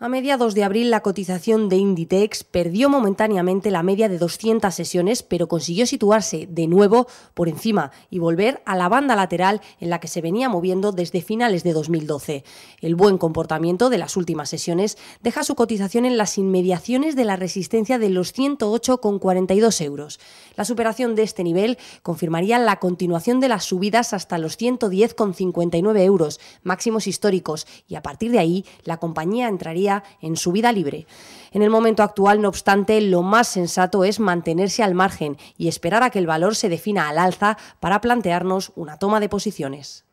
A mediados de abril, la cotización de Inditex perdió momentáneamente la media de 200 sesiones, pero consiguió situarse de nuevo por encima y volver a la banda lateral en la que se venía moviendo desde finales de 2012. El buen comportamiento de las últimas sesiones deja su cotización en las inmediaciones de la resistencia de los 108,42 euros. La superación de este nivel confirmaría la continuación de las subidas hasta los 110,59 euros, máximos históricos, y a partir de ahí la compañía entraría en su vida libre. En el momento actual, no obstante, lo más sensato es mantenerse al margen y esperar a que el valor se defina al alza para plantearnos una toma de posiciones.